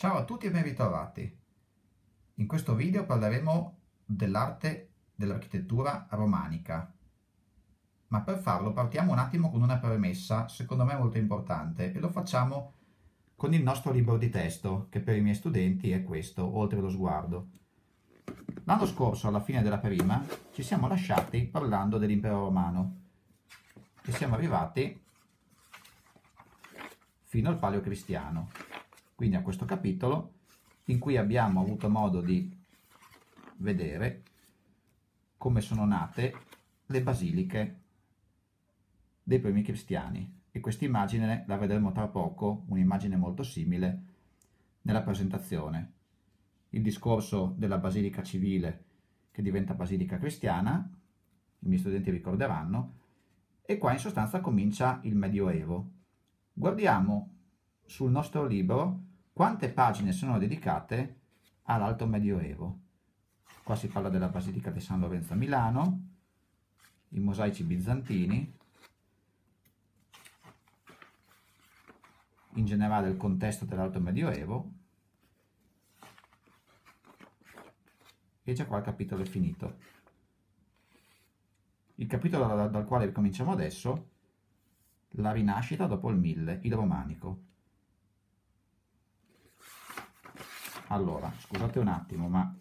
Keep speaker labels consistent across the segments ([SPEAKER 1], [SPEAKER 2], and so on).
[SPEAKER 1] Ciao a tutti e ben ritrovati. In questo video parleremo
[SPEAKER 2] dell'arte dell'architettura romanica. Ma per farlo partiamo un attimo con una premessa, secondo me molto importante, e lo facciamo con il nostro libro di testo, che per i miei studenti è questo, Oltre lo sguardo. L'anno scorso, alla fine della prima, ci siamo lasciati parlando dell'impero romano e siamo arrivati fino al cristiano quindi a questo capitolo in cui abbiamo avuto modo di vedere come sono nate le basiliche dei primi cristiani e questa immagine la vedremo tra poco, un'immagine molto simile, nella presentazione. Il discorso della basilica civile che diventa basilica cristiana, i miei studenti ricorderanno, e qua in sostanza comincia il Medioevo. Guardiamo sul nostro libro quante pagine sono dedicate all'Alto Medioevo. Qua si parla della Basilica di San Lorenzo a Milano, i mosaici bizantini, in generale il contesto dell'Alto Medioevo, e già qua il capitolo è finito. Il capitolo dal, quale cominciamo adesso, la rinascita dopo il 1000, il romanico. Allora, scusate un attimo, ma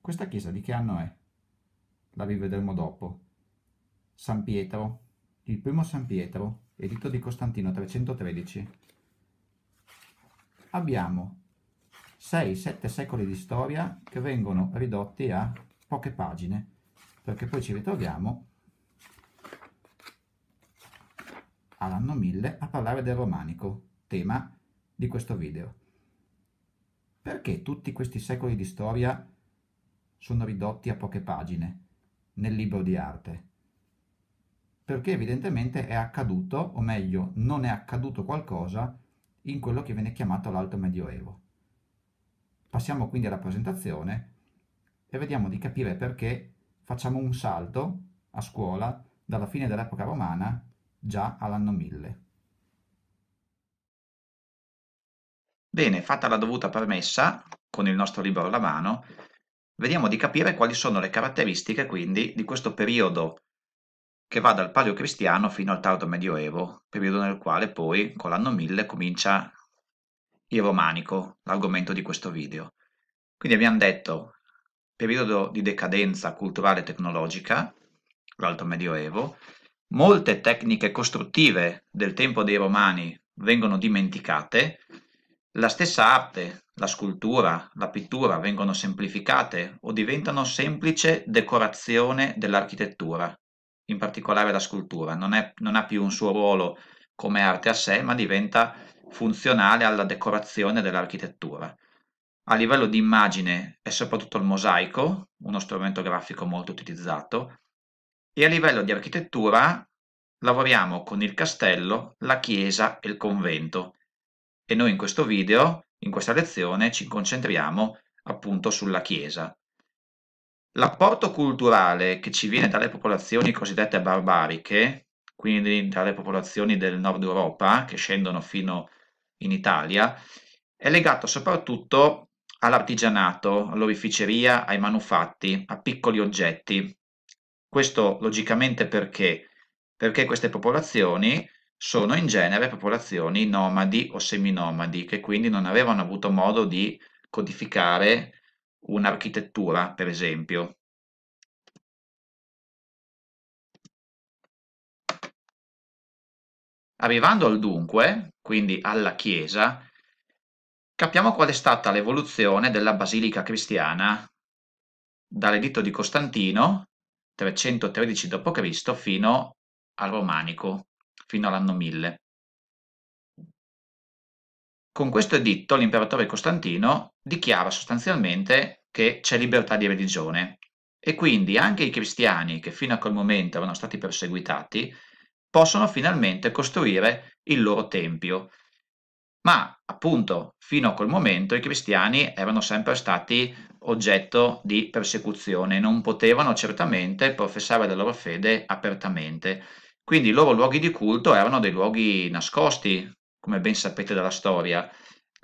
[SPEAKER 2] questa chiesa di che anno è? La rivedremo dopo. San Pietro, il primo San Pietro, editto di Costantino 313. Abbiamo 6-7 secoli di storia che vengono ridotti a poche pagine, perché poi ci ritroviamo all'anno 1000 a parlare del romanico, tema di questo video. Perché tutti questi secoli di storia sono ridotti a poche pagine nel libro di arte? Perché evidentemente è accaduto, o meglio, non è accaduto qualcosa in quello che viene chiamato l'Alto Medioevo. Passiamo quindi alla presentazione e vediamo di capire perché facciamo un salto a scuola dalla fine dell'epoca romana già all'anno 1000. Bene, fatta la dovuta premessa, con il nostro libro alla mano, vediamo di capire quali sono le caratteristiche quindi di questo periodo che va dal paleocristiano fino al tardo medioevo, periodo nel quale poi con l'anno 1000 comincia il romanico, l'argomento di questo video. Quindi abbiamo detto periodo di decadenza culturale e tecnologica, l'alto medioevo, molte tecniche costruttive del tempo dei romani vengono dimenticate, la stessa arte, la scultura, la pittura vengono semplificate o diventano semplice decorazione dell'architettura, in particolare la scultura, non, è, non ha più un suo ruolo come arte a sé, ma diventa funzionale alla decorazione dell'architettura. A livello di immagine è soprattutto il mosaico, uno strumento grafico molto utilizzato, e a livello di architettura lavoriamo con il castello, la chiesa e il convento e noi in questo video, in questa lezione, ci concentriamo appunto sulla Chiesa. L'apporto culturale che ci viene dalle popolazioni cosiddette barbariche, quindi dalle popolazioni del nord Europa che scendono fino in Italia, è legato soprattutto all'artigianato, all'orificeria, ai manufatti, a piccoli oggetti. Questo logicamente perché? Perché queste popolazioni sono in genere popolazioni nomadi o seminomadi che quindi non avevano avuto modo di codificare
[SPEAKER 1] un'architettura, per esempio. Arrivando al dunque, quindi alla
[SPEAKER 2] Chiesa, capiamo qual è stata l'evoluzione della Basilica cristiana dall'editto di Costantino, 313 d.C., fino al romanico, fino all'anno 1000. Con questo editto l'imperatore Costantino dichiara sostanzialmente che c'è libertà di religione e quindi anche i cristiani che fino a quel momento erano stati perseguitati possono finalmente costruire il loro tempio. Ma appunto fino a quel momento i cristiani erano sempre stati oggetto di persecuzione, non potevano certamente professare la loro fede apertamente quindi i loro luoghi di culto erano dei luoghi nascosti, come ben sapete dalla storia,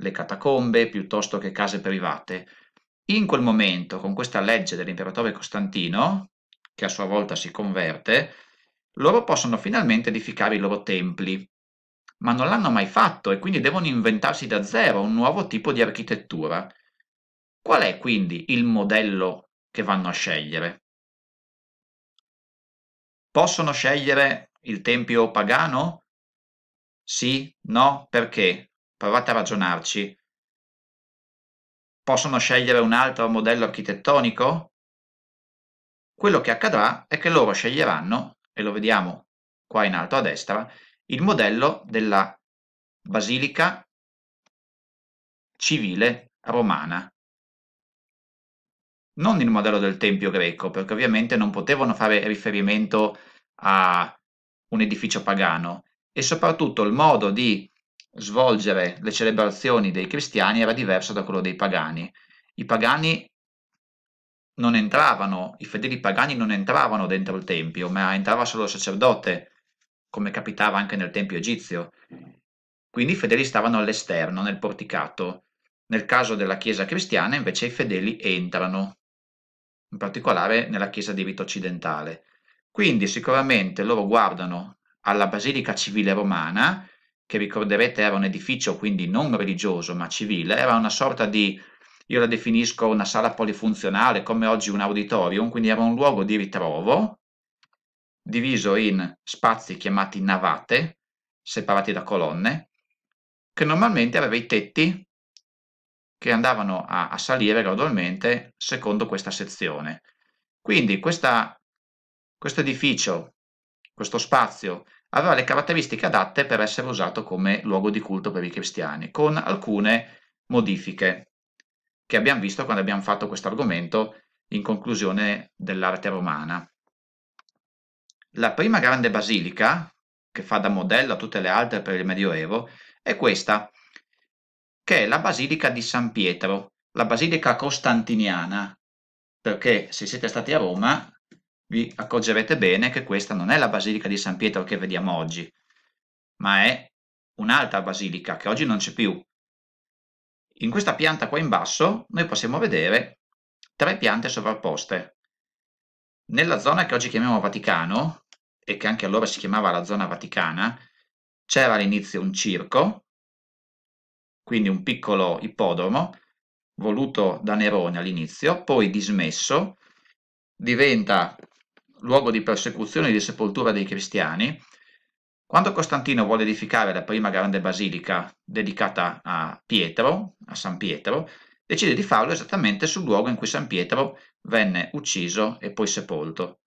[SPEAKER 2] le catacombe piuttosto che case private. In quel momento, con questa legge dell'imperatore Costantino, che a sua volta si converte, loro possono finalmente edificare i loro templi, ma non l'hanno mai fatto e quindi devono inventarsi da zero un nuovo tipo di architettura. Qual è quindi il modello che vanno a scegliere? Possono scegliere il tempio pagano? Sì, no, perché? Provate a ragionarci. Possono scegliere un altro modello architettonico? Quello che accadrà è che loro sceglieranno, e lo
[SPEAKER 1] vediamo qua in alto a destra, il modello della basilica civile romana.
[SPEAKER 2] Non il modello del tempio greco, perché ovviamente non potevano fare riferimento a un edificio pagano e soprattutto il modo di svolgere le celebrazioni dei cristiani era diverso da quello dei pagani. I pagani non entravano, i fedeli pagani non entravano dentro il tempio, ma entrava solo il sacerdote, come capitava anche nel tempio egizio. Quindi i fedeli stavano all'esterno, nel porticato. Nel caso della chiesa cristiana invece i fedeli entrano, in particolare nella chiesa di rito occidentale. Quindi sicuramente loro guardano alla basilica civile romana, che ricorderete era un edificio quindi non religioso ma civile, era una sorta di, io la definisco una sala polifunzionale come oggi un auditorium, quindi era un luogo di ritrovo diviso in spazi chiamati navate, separati da colonne, che normalmente aveva i tetti che andavano a, a salire gradualmente secondo questa sezione. Quindi questa questo edificio, questo spazio, aveva le caratteristiche adatte per essere usato come luogo di culto per i cristiani, con alcune modifiche che abbiamo visto quando abbiamo fatto questo argomento in conclusione dell'arte romana. La prima grande basilica, che fa da modello a tutte le altre per il Medioevo, è questa, che è la Basilica di San Pietro, la Basilica costantiniana, perché se siete stati a Roma vi accorgerete bene che questa non è la basilica di San Pietro che vediamo oggi, ma è un'altra basilica che oggi non c'è più. In questa pianta qua in basso noi possiamo vedere tre piante sovrapposte. Nella zona che oggi chiamiamo Vaticano, e che anche allora si chiamava la zona vaticana, c'era all'inizio un circo, quindi un piccolo ippodromo, voluto da Nerone all'inizio, poi dismesso, diventa luogo di persecuzione e di sepoltura dei cristiani, quando Costantino vuole edificare la prima grande basilica dedicata a Pietro, a San Pietro, decide di farlo esattamente sul luogo in cui San Pietro venne ucciso e poi sepolto.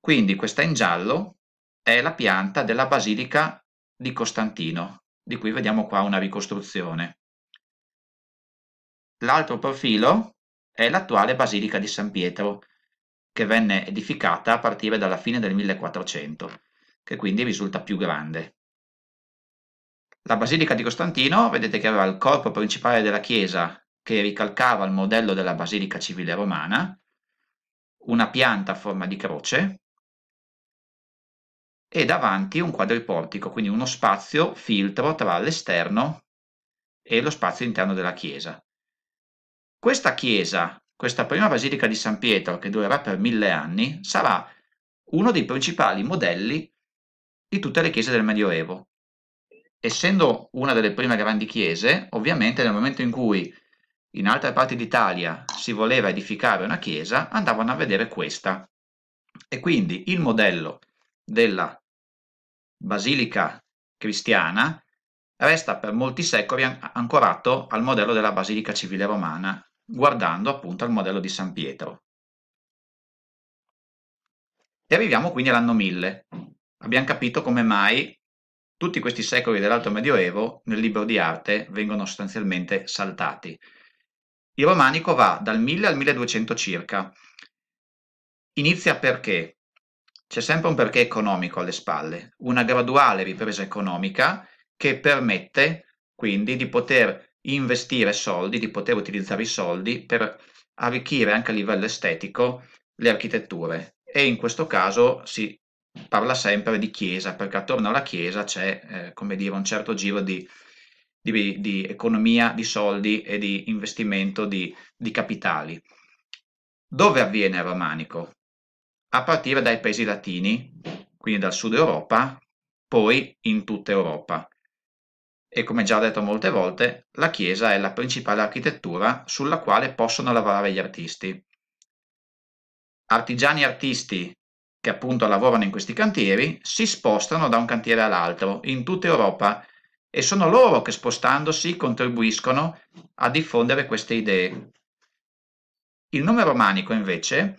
[SPEAKER 2] Quindi questa in giallo è la pianta della basilica di Costantino, di cui vediamo qua una ricostruzione. L'altro profilo è l'attuale basilica di San Pietro, che venne edificata a partire dalla fine del 1400, che quindi risulta più grande. La Basilica di Costantino, vedete che aveva il corpo principale della chiesa che ricalcava il modello della Basilica civile romana, una pianta a forma di croce e davanti un quadriportico, quindi uno spazio filtro tra l'esterno e lo spazio interno della chiesa. Questa chiesa questa prima basilica di San Pietro, che durerà per mille anni, sarà uno dei principali modelli di tutte le chiese del Medioevo. Essendo una delle prime grandi chiese, ovviamente nel momento in cui in altre parti d'Italia si voleva edificare una chiesa, andavano a vedere questa. E quindi il modello della basilica cristiana resta per molti secoli ancorato al modello della basilica civile romana guardando appunto al modello di San Pietro. E arriviamo quindi all'anno 1000. Abbiamo capito come mai tutti questi secoli dell'Alto Medioevo nel libro di arte vengono sostanzialmente saltati. Il romanico va dal 1000 al 1200 circa. Inizia perché? C'è sempre un perché economico alle spalle, una graduale ripresa economica che permette quindi di poter investire soldi, di poter utilizzare i soldi per arricchire anche a livello estetico le architetture e in questo caso si parla sempre di chiesa perché attorno alla chiesa c'è eh, come dire un certo giro di, di, di, economia di soldi e di investimento di, di capitali. Dove avviene il romanico? A partire dai paesi latini, quindi dal sud Europa, poi in tutta Europa e come già detto molte volte, la chiesa è la principale architettura sulla quale possono lavorare gli artisti. Artigiani e artisti che appunto lavorano in questi cantieri si spostano da un cantiere all'altro in tutta Europa e sono loro che spostandosi contribuiscono a diffondere queste idee. Il nome romanico invece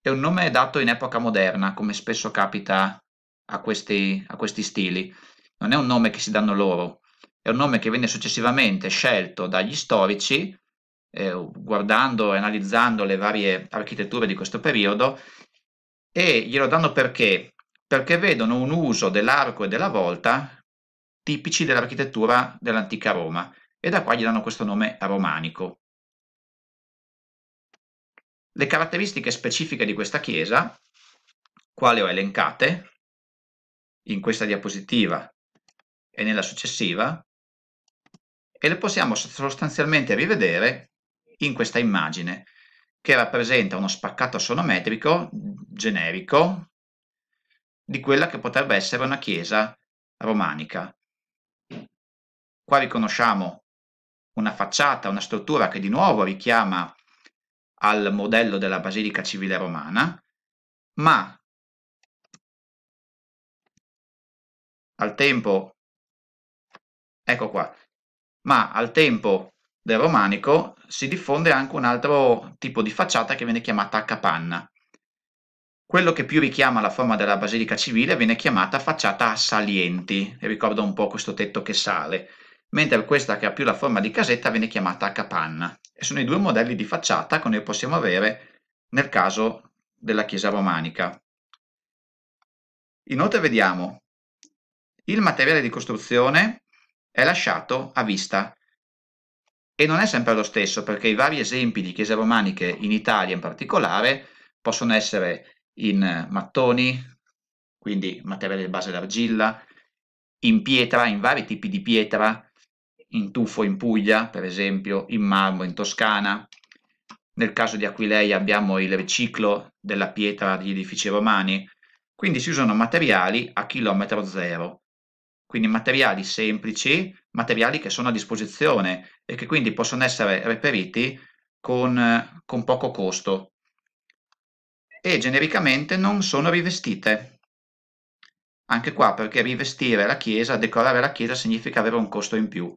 [SPEAKER 2] è un nome dato in epoca moderna, come spesso capita a questi, a questi stili non è un nome che si danno loro, è un nome che viene successivamente scelto dagli storici, eh, guardando e analizzando le varie architetture di questo periodo, e glielo danno perché? Perché vedono un uso dell'arco e della volta tipici dell'architettura dell'antica Roma e da qua gli danno questo nome romanico. Le caratteristiche specifiche di questa chiesa, quale ho elencate in questa diapositiva, e nella successiva e le possiamo sostanzialmente rivedere in questa immagine che rappresenta uno spaccato sonometrico generico di quella che potrebbe essere una chiesa romanica. Qua riconosciamo una facciata, una struttura che di nuovo richiama
[SPEAKER 1] al modello della basilica civile romana, ma al tempo Ecco qua. Ma al tempo del romanico si diffonde anche
[SPEAKER 2] un altro tipo di facciata che viene chiamata capanna. Quello che più richiama la forma della basilica civile viene chiamata facciata a salienti, e ricorda un po' questo tetto che sale, mentre questa che ha più la forma di casetta viene chiamata capanna. E sono i due modelli di facciata che noi possiamo avere nel caso della chiesa romanica. Inoltre vediamo il materiale di costruzione è lasciato a vista. E non è sempre lo stesso, perché i vari esempi di chiese romaniche in Italia in particolare possono essere in mattoni, quindi materiale di base d'argilla, in pietra, in vari tipi di pietra, in tuffo in Puglia, per esempio, in marmo in Toscana. Nel caso di Aquilei abbiamo il riciclo della pietra degli edifici romani, quindi si usano materiali a chilometro zero quindi materiali semplici, materiali che sono a disposizione e che quindi possono essere reperiti con, con poco costo e genericamente non sono rivestite. Anche qua perché rivestire la chiesa, decorare la chiesa significa avere un costo in più.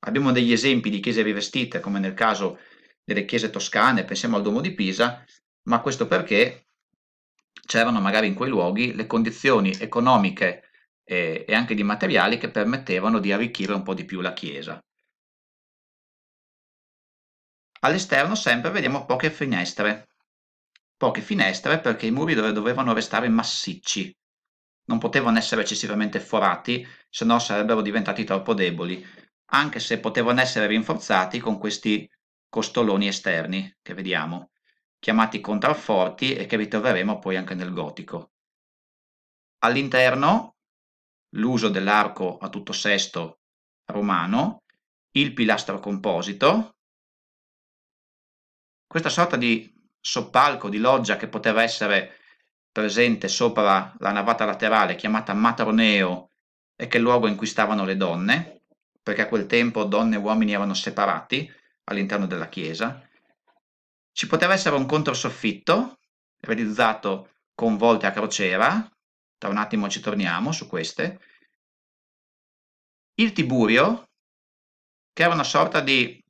[SPEAKER 2] Abbiamo degli esempi di chiese rivestite, come nel caso delle chiese toscane, pensiamo al Duomo di Pisa, ma questo perché c'erano magari in quei luoghi le condizioni economiche e, e anche di materiali che permettevano di arricchire un po' di più la chiesa. All'esterno sempre vediamo poche finestre, poche finestre perché i muri dovevano restare massicci, non potevano essere eccessivamente forati, se no sarebbero diventati troppo deboli, anche se potevano essere rinforzati con questi costoloni esterni che vediamo, chiamati contrafforti e che ritroveremo poi anche nel gotico.
[SPEAKER 1] All'interno l'uso dell'arco a tutto sesto romano, il pilastro composito,
[SPEAKER 2] questa sorta di soppalco, di loggia che poteva essere presente sopra la navata laterale chiamata matroneo e che è il luogo in cui stavano le donne, perché a quel tempo donne e uomini erano separati all'interno della chiesa. Ci poteva essere un controsoffitto realizzato con volte a crociera, tra un attimo ci torniamo su queste, il Tiburio, che era una sorta di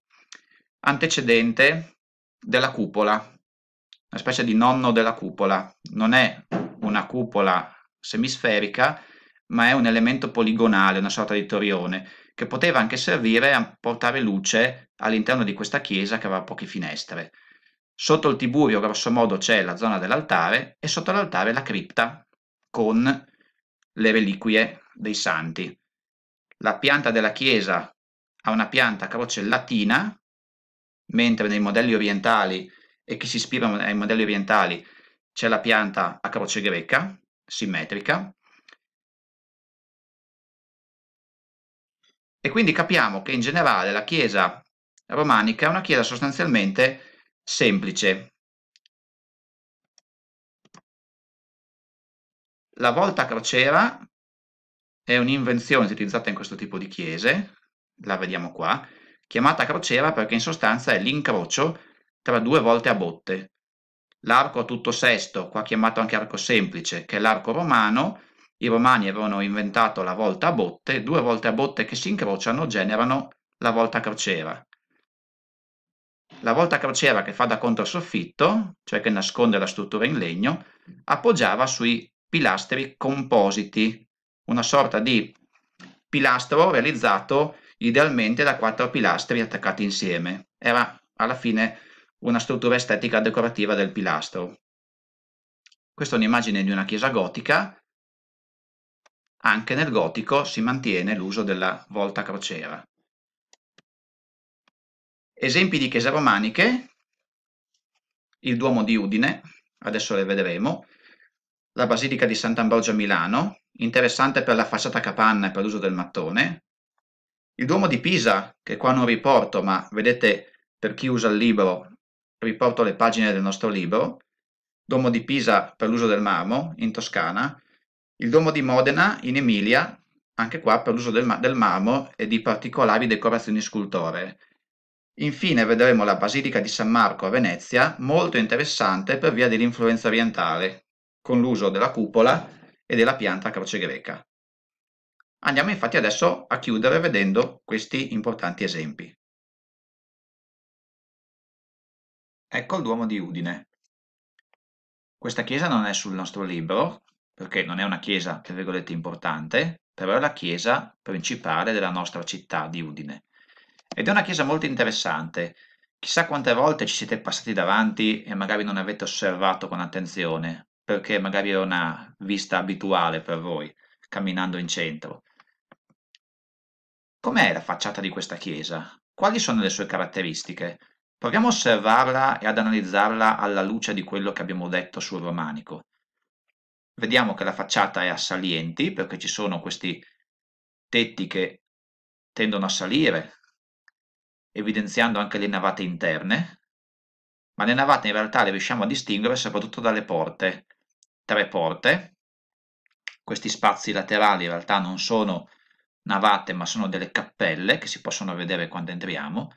[SPEAKER 2] antecedente della cupola, una specie di nonno della cupola, non è una cupola semisferica, ma è un elemento poligonale, una sorta di torione, che poteva anche servire a portare luce all'interno di questa chiesa che aveva poche finestre. Sotto il Tiburio, grosso modo, c'è la zona dell'altare e sotto l'altare la cripta, con le reliquie dei santi. La pianta della chiesa ha una pianta a croce latina, mentre nei modelli orientali e chi si ispira ai modelli orientali c'è la pianta a croce greca,
[SPEAKER 1] simmetrica. E quindi capiamo che in generale la chiesa romanica è una chiesa sostanzialmente semplice, La volta a crociera è un'invenzione utilizzata in questo tipo di
[SPEAKER 2] chiese, la vediamo qua, chiamata crociera perché in sostanza è l'incrocio tra due volte a botte. L'arco a tutto sesto, qua chiamato anche arco semplice, che è l'arco romano, i romani avevano inventato la volta a botte, due volte a botte che si incrociano generano la volta a crociera. La volta a crociera che fa da controsoffitto, cioè che nasconde la struttura in legno, appoggiava sui pilastri compositi, una sorta di pilastro realizzato idealmente da quattro pilastri attaccati insieme. Era alla fine una struttura estetica decorativa del pilastro. Questa è un'immagine di una chiesa gotica. Anche nel gotico si mantiene l'uso della volta crociera. Esempi di chiese romaniche, il Duomo di Udine, adesso le vedremo, la Basilica di Sant'Ambrogio a Milano, interessante per la facciata capanna e per l'uso del mattone, il Duomo di Pisa, che qua non riporto, ma vedete per chi usa il libro, riporto le pagine del nostro libro, Duomo di Pisa per l'uso del marmo in Toscana, il Duomo di Modena in Emilia, anche qua per l'uso del, ma del marmo e di particolari decorazioni scultoree. Infine vedremo la Basilica di San Marco a Venezia, molto interessante per via dell'influenza orientale, con l'uso della
[SPEAKER 1] cupola e della pianta a croce greca. Andiamo infatti adesso a chiudere vedendo questi importanti esempi. Ecco il Duomo di Udine. Questa chiesa non è sul nostro libro,
[SPEAKER 2] perché non è una chiesa, tra virgolette, importante, però è la chiesa principale della nostra città di Udine. Ed è una chiesa molto interessante. Chissà quante volte ci siete passati davanti e magari non avete osservato con attenzione, perché magari è una vista abituale per voi, camminando in centro. Com'è la facciata di questa chiesa? Quali sono le sue caratteristiche? Proviamo a osservarla e ad analizzarla alla luce di quello che abbiamo detto sul romanico. Vediamo che la facciata è a salienti perché ci sono questi tetti che tendono a salire, evidenziando anche le navate interne, ma le navate in realtà le riusciamo a distinguere soprattutto dalle porte, tre porte, questi spazi laterali in realtà non sono navate ma sono delle cappelle che si possono vedere quando entriamo,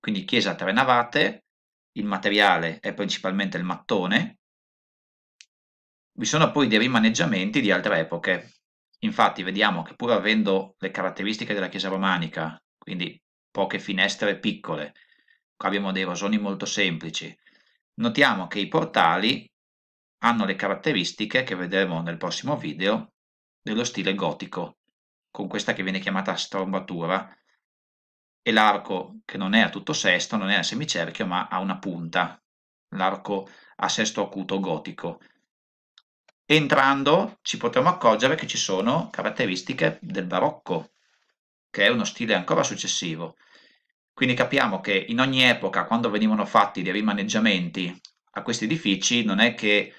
[SPEAKER 2] quindi chiesa a tre navate, il materiale è principalmente il mattone, vi sono poi dei rimaneggiamenti di altre epoche, infatti vediamo che pur avendo le caratteristiche della chiesa romanica, quindi poche finestre piccole, qua abbiamo dei rosoni molto semplici, notiamo che i portali hanno le caratteristiche che vedremo nel prossimo video dello stile gotico, con questa che viene chiamata strombatura e l'arco che non è a tutto sesto, non è a semicerchio ma ha una punta, l'arco a sesto acuto gotico. Entrando ci potremo accorgere che ci sono caratteristiche del barocco, che è uno stile ancora successivo. Quindi capiamo che in ogni epoca, quando venivano fatti dei rimaneggiamenti a questi edifici, non è che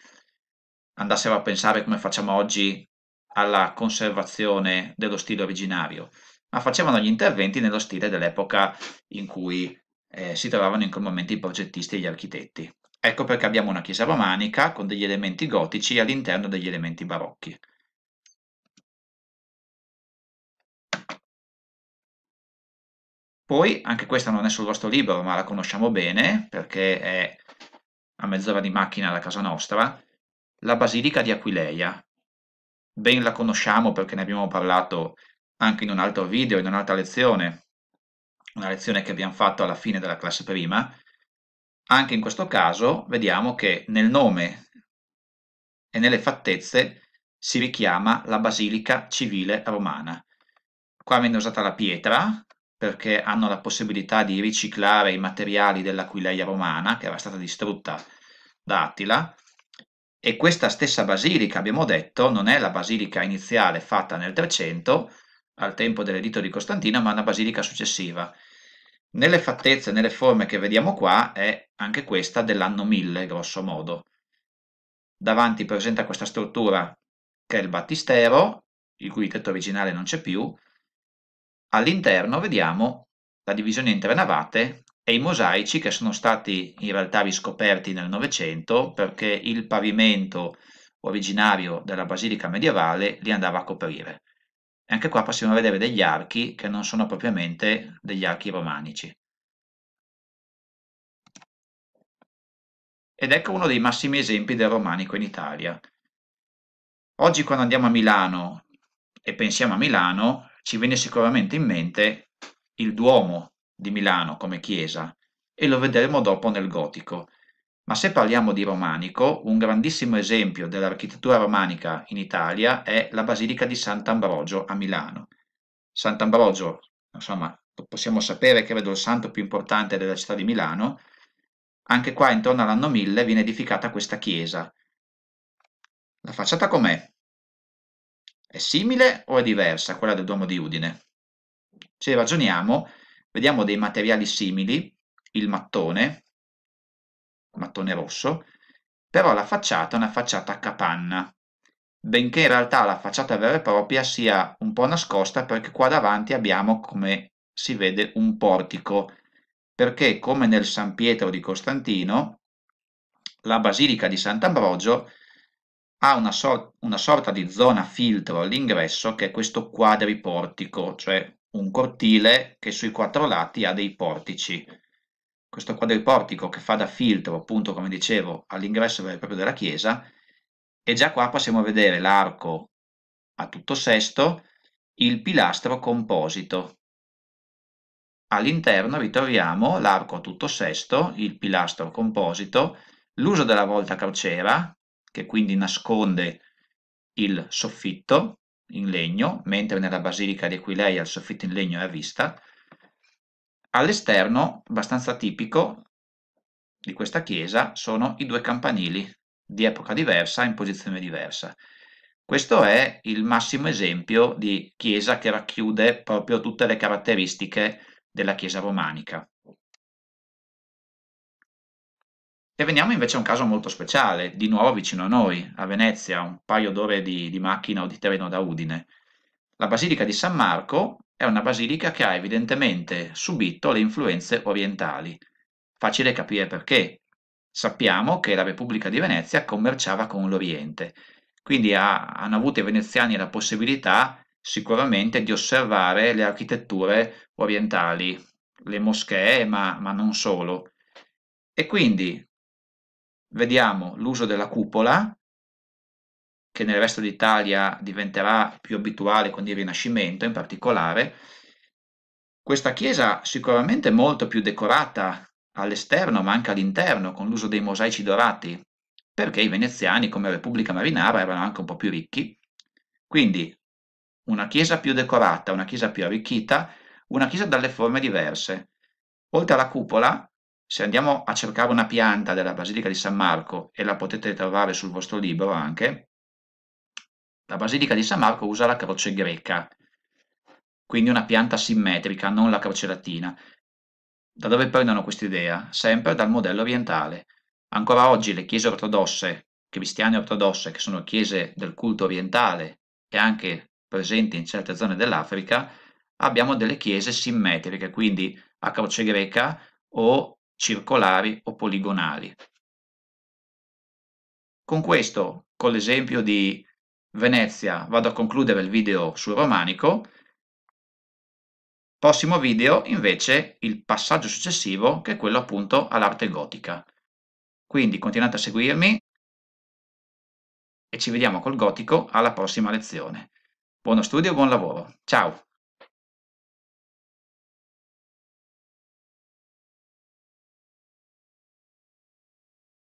[SPEAKER 2] andassero a pensare come facciamo oggi alla conservazione dello stile originario, ma facevano gli interventi nello stile dell'epoca in cui eh, si trovavano in quel momento i progettisti e gli architetti. Ecco perché abbiamo una chiesa romanica con degli elementi gotici all'interno degli elementi
[SPEAKER 1] barocchi. Poi, anche questa non è sul vostro libro, ma la conosciamo bene perché
[SPEAKER 2] è a mezz'ora di macchina da casa nostra, la Basilica di Aquileia. Ben la conosciamo perché ne abbiamo parlato anche in un altro video, in un'altra lezione, una lezione che abbiamo fatto alla fine della classe prima. Anche in questo caso vediamo che nel nome e nelle fattezze si richiama la Basilica civile romana. Qua viene usata la pietra perché hanno la possibilità di riciclare i materiali dell'Aquileia romana che era stata distrutta da Attila e questa stessa basilica, abbiamo detto, non è la basilica iniziale fatta nel 300, al tempo dell'edito di Costantino, ma una basilica successiva. Nelle fattezze, nelle forme che vediamo qua, è anche questa dell'anno 1000, grosso modo. Davanti presenta questa struttura che è il battistero, il cui tetto originale non c'è più. All'interno vediamo la divisione in tre navate e i mosaici che sono stati in realtà riscoperti nel Novecento perché il pavimento originario della basilica medievale li andava a coprire. E anche qua possiamo vedere degli archi che non sono
[SPEAKER 1] propriamente degli archi romanici. Ed ecco uno dei massimi esempi del romanico in Italia.
[SPEAKER 2] Oggi quando andiamo a Milano e pensiamo a Milano, ci viene sicuramente in mente il Duomo di Milano come chiesa e lo vedremo dopo nel gotico. Ma se parliamo di romanico, un grandissimo esempio dell'architettura romanica in Italia è la Basilica di Sant'Ambrogio a Milano. Sant'Ambrogio, insomma, possiamo sapere che credo il santo più importante della città di Milano, anche qua intorno all'anno 1000 viene edificata questa chiesa. La facciata com'è? È simile o è diversa a quella del Duomo di Udine? Se ragioniamo Vediamo dei materiali simili, il mattone, mattone rosso, però la facciata è una facciata a capanna, benché in realtà la facciata vera e propria sia un po' nascosta perché qua davanti abbiamo, come si vede, un portico, perché come nel San Pietro di Costantino, la Basilica di Sant'Ambrogio ha una, sor una sorta di zona filtro all'ingresso che è questo quadriportico, cioè un cortile che sui quattro lati ha dei portici. Questo qua del portico che fa da filtro, appunto, come dicevo, all'ingresso vero e proprio della chiesa, e già qua possiamo vedere l'arco a tutto sesto, il pilastro composito. All'interno ritroviamo l'arco a tutto sesto, il pilastro composito, l'uso della volta crociera, che quindi nasconde il soffitto, in legno, mentre nella basilica di Aquileia il soffitto in legno è a vista. All'esterno, abbastanza tipico di questa chiesa, sono i due campanili di epoca diversa, in posizione diversa. Questo è il massimo esempio di chiesa che racchiude proprio tutte le caratteristiche della chiesa romanica. E veniamo invece a un caso molto speciale, di nuovo vicino a noi, a Venezia, un paio d'ore di, di macchina o di treno da Udine. La Basilica di San Marco è una basilica che ha evidentemente subito le influenze orientali. Facile capire perché. Sappiamo che la Repubblica di Venezia commerciava con l'Oriente, quindi ha, hanno avuto i veneziani la possibilità sicuramente di osservare le architetture orientali, le moschee, ma, ma non solo. E quindi vediamo l'uso della cupola, che nel resto d'Italia diventerà più abituale con il Rinascimento in particolare. Questa chiesa sicuramente molto più decorata all'esterno ma anche all'interno con l'uso dei mosaici dorati, perché i veneziani come Repubblica Marinara erano anche un po' più ricchi. Quindi una chiesa più decorata, una chiesa più arricchita, una chiesa dalle forme diverse. Oltre alla cupola se andiamo a cercare una pianta della Basilica di San Marco e la potete trovare sul vostro libro anche, la Basilica di San Marco usa la croce greca, quindi una pianta simmetrica, non la croce latina. Da dove prendono questa idea? Sempre dal modello orientale. Ancora oggi le chiese ortodosse, cristiane ortodosse, che sono chiese del culto orientale e anche presenti in certe zone dell'Africa, abbiamo delle chiese simmetriche, quindi a croce greca o circolari o poligonali.
[SPEAKER 1] Con questo, con l'esempio di Venezia, vado a concludere il video sul romanico.
[SPEAKER 2] Prossimo video invece il passaggio successivo che è quello appunto all'arte gotica.
[SPEAKER 1] Quindi continuate a seguirmi e ci vediamo col gotico alla prossima lezione. Buono studio, e buon lavoro. Ciao!